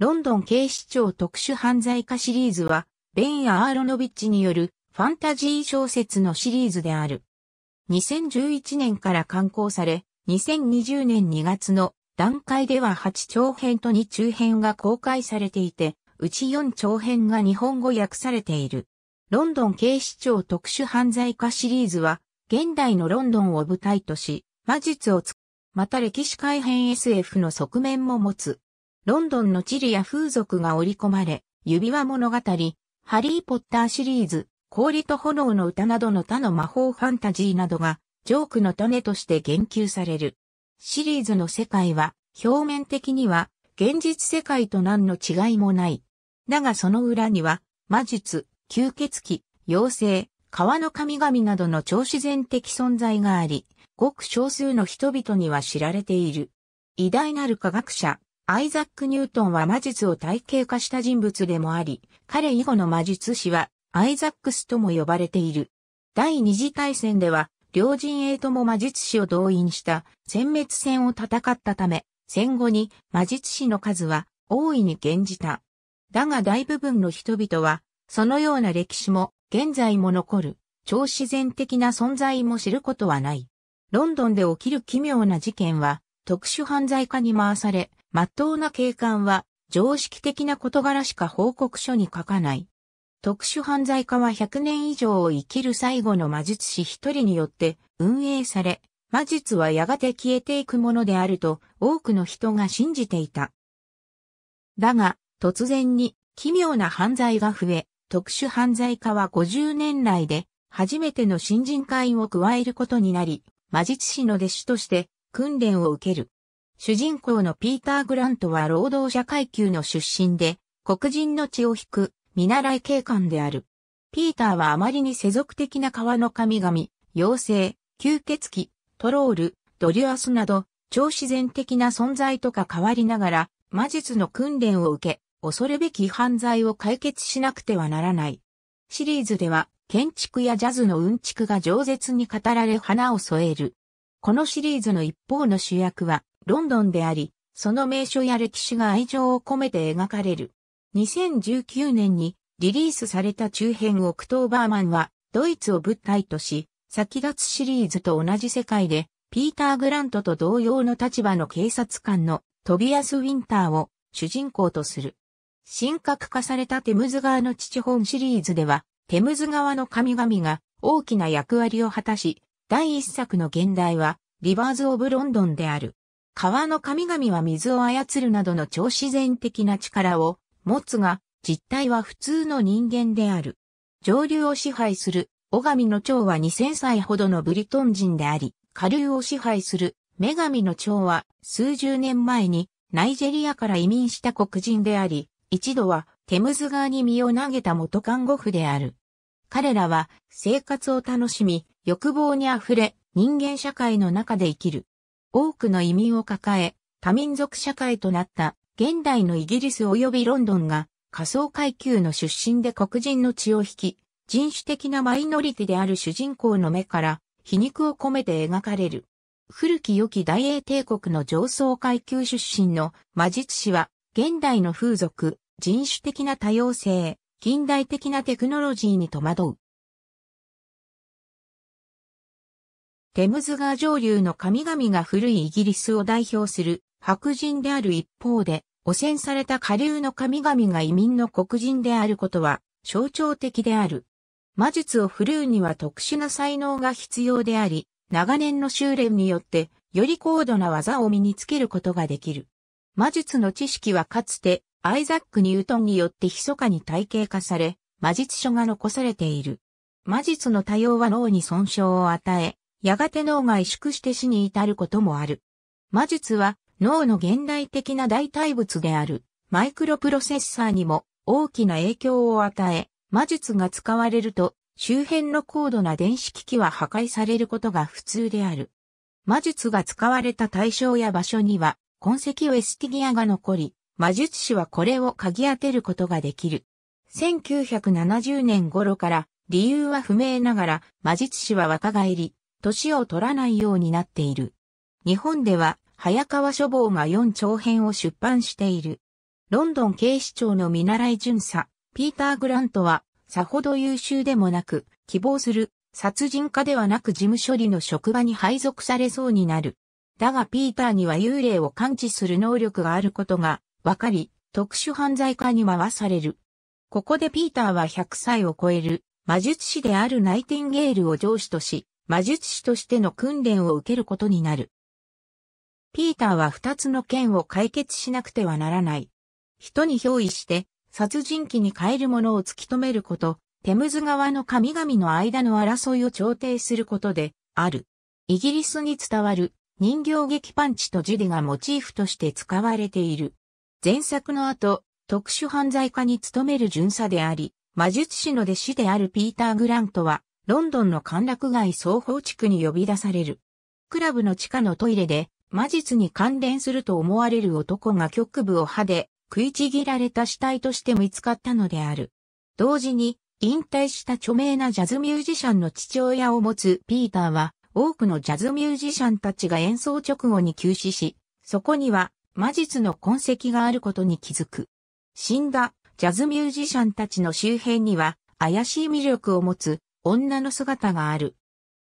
ロンドン警視庁特殊犯罪化シリーズは、ベンン・アーロノビッチによるファンタジー小説のシリーズである。2011年から刊行され、2020年2月の段階では8長編と2中編が公開されていて、うち4長編が日本語訳されている。ロンドン警視庁特殊犯罪化シリーズは、現代のロンドンを舞台とし、魔術をつく、また歴史改編 SF の側面も持つ。ロンドンの地理や風俗が織り込まれ、指輪物語、ハリーポッターシリーズ、氷と炎の歌などの他の魔法ファンタジーなどが、ジョークの種として言及される。シリーズの世界は、表面的には、現実世界と何の違いもない。だがその裏には、魔術、吸血鬼、妖精、川の神々などの超自然的存在があり、ごく少数の人々には知られている。偉大なる科学者、アイザック・ニュートンは魔術を体系化した人物でもあり、彼以後の魔術師はアイザックスとも呼ばれている。第二次大戦では、両陣営とも魔術師を動員した殲滅戦を戦ったため、戦後に魔術師の数は大いに減じた。だが大部分の人々は、そのような歴史も現在も残る、超自然的な存在も知ることはない。ロンドンで起きる奇妙な事件は、特殊犯罪化に回され、真っ当な警官は常識的な事柄しか報告書に書かない。特殊犯罪化は100年以上を生きる最後の魔術師一人によって運営され、魔術はやがて消えていくものであると多くの人が信じていた。だが、突然に奇妙な犯罪が増え、特殊犯罪化は50年来で初めての新人会員を加えることになり、魔術師の弟子として訓練を受ける。主人公のピーター・グラントは労働者階級の出身で、黒人の血を引く見習い警官である。ピーターはあまりに世俗的な川の神々、妖精、吸血鬼、トロール、ドリュアスなど、超自然的な存在とか変わりながら、魔術の訓練を受け、恐るべき犯罪を解決しなくてはならない。シリーズでは、建築やジャズのうんちくが饒舌に語られ花を添える。このシリーズの一方の主役はロンドンであり、その名所や歴史が愛情を込めて描かれる。2019年にリリースされた中編オクトーバーマンはドイツを物体とし、先立つシリーズと同じ世界でピーター・グラントと同様の立場の警察官のトビアス・ウィンターを主人公とする。神格化されたテムズ川の父本シリーズでは、テムズ川の神々が大きな役割を果たし、第一作の現代は、リバーズ・オブ・ロンドンである。川の神々は水を操るなどの超自然的な力を持つが、実態は普通の人間である。上流を支配する、ガ神の蝶は2000歳ほどのブリトン人であり、下流を支配する、女神の蝶は数十年前にナイジェリアから移民した黒人であり、一度はテムズ川に身を投げた元看護婦である。彼らは生活を楽しみ、欲望に溢れ、人間社会の中で生きる。多くの移民を抱え、多民族社会となった現代のイギリス及びロンドンが仮想階級の出身で黒人の血を引き、人種的なマイノリティである主人公の目から皮肉を込めて描かれる。古き良き大英帝国の上層階級出身の魔術師は現代の風俗、人種的な多様性、近代的なテクノロジーに戸惑う。テムズ川上流の神々が古いイギリスを代表する白人である一方で、汚染された下流の神々が移民の黒人であることは象徴的である。魔術を振るうには特殊な才能が必要であり、長年の修練によってより高度な技を身につけることができる。魔術の知識はかつてアイザック・ニュートンによって密かに体系化され、魔術書が残されている。魔術の多様は脳に損傷を与え、やがて脳が萎縮して死に至ることもある。魔術は脳の現代的な代替物であるマイクロプロセッサーにも大きな影響を与え、魔術が使われると周辺の高度な電子機器は破壊されることが普通である。魔術が使われた対象や場所には痕跡をエスティギアが残り、魔術師はこれを嗅ぎ当てることができる。1970年頃から理由は不明ながら魔術師は若返り、年を取らないようになっている。日本では早川書房が4長編を出版している。ロンドン警視庁の見習い巡査、ピーター・グラントは、さほど優秀でもなく、希望する、殺人家ではなく事務処理の職場に配属されそうになる。だがピーターには幽霊を感知する能力があることが分かり、特殊犯罪化に回される。ここでピーターは100歳を超える魔術師であるナイティンゲールを上司とし、魔術師としての訓練を受けることになる。ピーターは二つの件を解決しなくてはならない。人に憑依して、殺人鬼に変えるものを突き止めること、テムズ川の神々の間の争いを調停することで、ある。イギリスに伝わる人形劇パンチとジュディがモチーフとして使われている。前作の後、特殊犯罪課に勤める巡査であり、魔術師の弟子であるピーター・グラントは、ロンドンの歓楽街双方地区に呼び出される。クラブの地下のトイレで、魔術に関連すると思われる男が局部を歯で食いちぎられた死体として見つかったのである。同時に、引退した著名なジャズミュージシャンの父親を持つピーターは、多くのジャズミュージシャンたちが演奏直後に急死し、そこには魔術の痕跡があることに気づく。死んだジャズミュージシャンたちの周辺には怪しい魅力を持つ女の姿がある。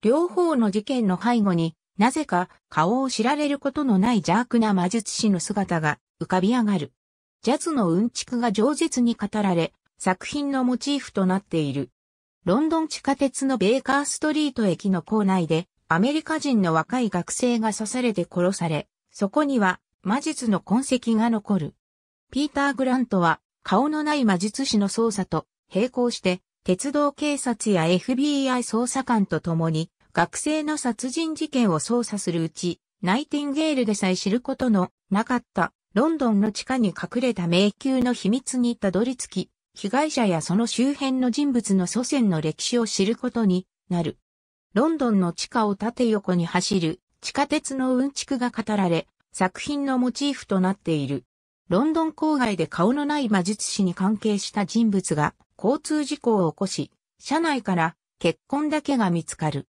両方の事件の背後になぜか顔を知られることのない邪悪な魔術師の姿が浮かび上がる。ジャズのうんちくが饒舌に語られ、作品のモチーフとなっている。ロンドン地下鉄のベーカーストリート駅の構内で、アメリカ人の若い学生が刺されて殺され、そこには魔術の痕跡が残る。ピーター・グラントは、顔のない魔術師の捜査と並行して、鉄道警察や FBI 捜査官と共に、学生の殺人事件を捜査するうち、ナイティンゲールでさえ知ることのなかったロンドンの地下に隠れた迷宮の秘密にたどり着き、被害者やその周辺の人物の祖先の歴史を知ることになる。ロンドンの地下を縦横に走る地下鉄のうんちくが語られ、作品のモチーフとなっている。ロンドン郊外で顔のない魔術師に関係した人物が交通事故を起こし、車内から血痕だけが見つかる。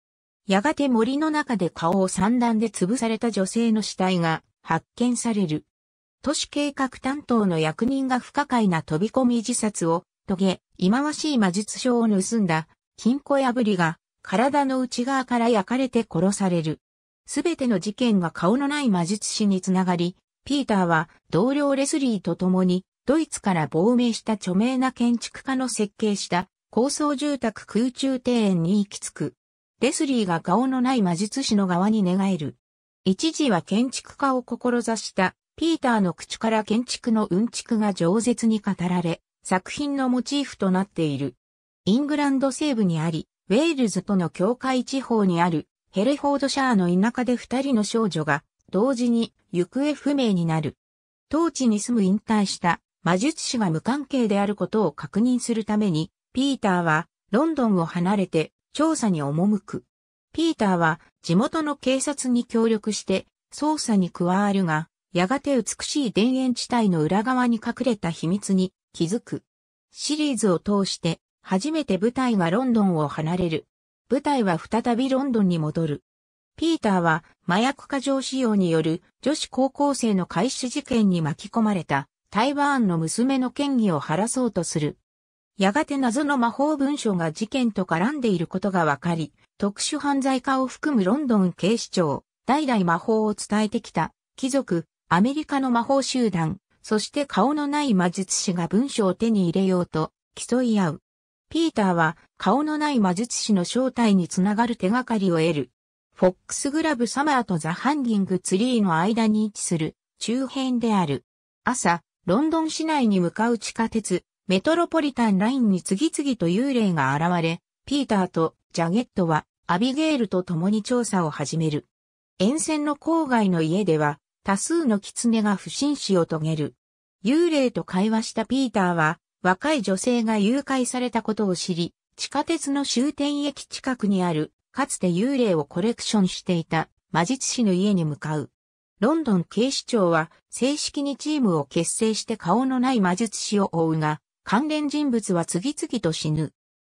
やがて森の中で顔を散乱で潰された女性の死体が発見される。都市計画担当の役人が不可解な飛び込み自殺を遂げ、忌まわしい魔術書を盗んだ金庫破りが体の内側から焼かれて殺される。すべての事件が顔のない魔術師につながり、ピーターは同僚レスリーと共にドイツから亡命した著名な建築家の設計した高層住宅空中庭園に行き着く。レスリーが顔のない魔術師の側に寝返る。一時は建築家を志したピーターの口から建築のうんちくが饒舌に語られ、作品のモチーフとなっている。イングランド西部にあり、ウェールズとの境界地方にあるヘルフォードシャーの田舎で二人の少女が同時に行方不明になる。当地に住む引退した魔術師が無関係であることを確認するために、ピーターはロンドンを離れて調査に赴く。ピーターは地元の警察に協力して捜査に加わるが、やがて美しい田園地帯の裏側に隠れた秘密に気づく。シリーズを通して初めて舞台がロンドンを離れる舞台は再びロンドンに戻る。ピーターは麻薬過剰使用による女子高校生の開始事件に巻き込まれた台湾の娘の権威を晴らそうとする。やがて謎の魔法文書が事件と絡んでいることがわかり、特殊犯罪化を含むロンドン警視庁、代々魔法を伝えてきた貴族、アメリカの魔法集団、そして顔のない魔術師が文書を手に入れようと競い合う。ピーターは顔のない魔術師の正体につながる手がかりを得る。フォックスグラブサマーとザ・ハンディングツリーの間に位置する中辺である。朝、ロンドン市内に向かう地下鉄、メトロポリタンラインに次々と幽霊が現れ、ピーターとジャゲットはアビゲールと共に調査を始める。沿線の郊外の家では多数の狐が不審死を遂げる。幽霊と会話したピーターは若い女性が誘拐されたことを知り、地下鉄の終点駅近くにある、かつて幽霊をコレクションしていた魔術師の家に向かう。ロンドン警視庁は正式にチームを結成して顔のない魔術師を追うが、関連人物は次々と死ぬ。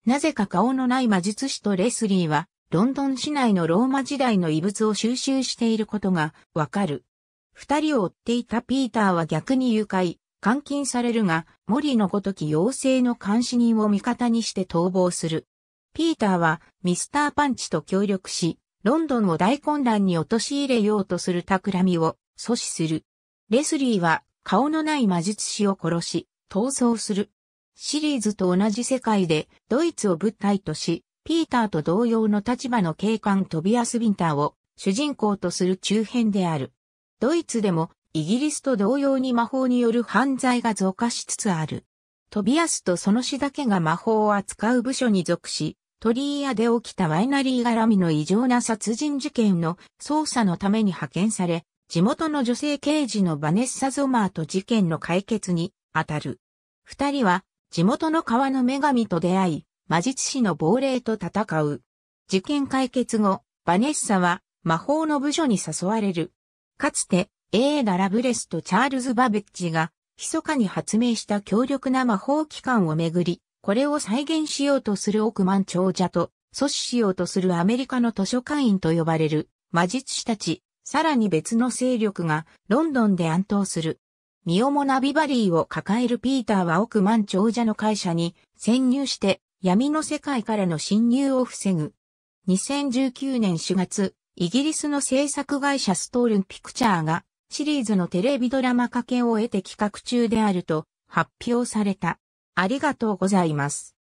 なぜか顔のない魔術師とレスリーは、ロンドン市内のローマ時代の遺物を収集していることがわかる。二人を追っていたピーターは逆に誘拐、監禁されるが、森のごとき妖精の監視人を味方にして逃亡する。ピーターはミスターパンチと協力し、ロンドンを大混乱に陥れようとする企みを阻止する。レスリーは顔のない魔術師を殺し、逃走する。シリーズと同じ世界でドイツを物体とし、ピーターと同様の立場の警官トビアス・ビンターを主人公とする中編である。ドイツでもイギリスと同様に魔法による犯罪が増加しつつある。トビアスとその死だけが魔法を扱う部署に属し、鳥居屋で起きたワイナリー絡みの異常な殺人事件の捜査のために派遣され、地元の女性刑事のバネッサ・ゾマーと事件の解決に当たる。二人は地元の川の女神と出会い、魔術師の亡霊と戦う。事件解決後、バネッサは魔法の部署に誘われる。かつてエーダ・ラブレスとチャールズ・バベッジが、密かに発明した強力な魔法機関をめぐり、これを再現しようとする億万長者と、阻止しようとするアメリカの図書館員と呼ばれる魔術師たち、さらに別の勢力がロンドンで暗闘する。身もナビバリーを抱えるピーターは億万長者の会社に潜入して闇の世界からの侵入を防ぐ。2019年4月、イギリスの制作会社ストールンピクチャーがシリーズのテレビドラマ化けを得て企画中であると発表された。ありがとうございます。